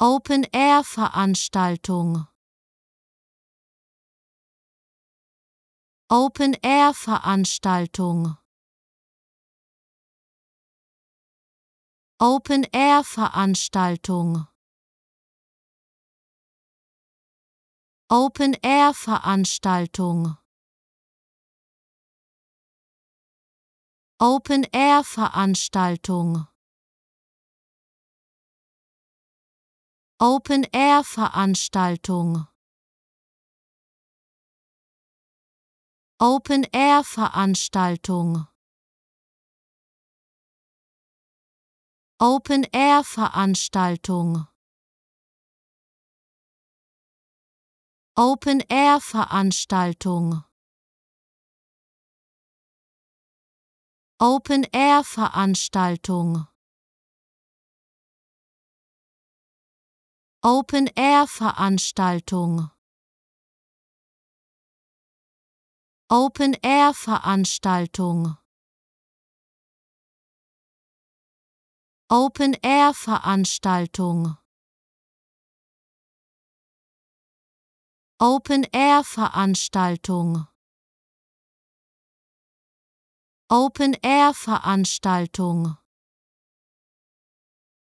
Open-Air-Veranstaltung Open-Air-Veranstaltung Open-Air-Veranstaltung Open-Air-Veranstaltung Open-Air-Veranstaltung Open-Air-Veranstaltung Open-Air-Veranstaltung Open-Air-Veranstaltung Open-Air-Veranstaltung Open-Air-Veranstaltung Open-Air-Veranstaltung Open-Air-Veranstaltung Open-Air-Veranstaltung Open-Air-Veranstaltung Open-Air-Veranstaltung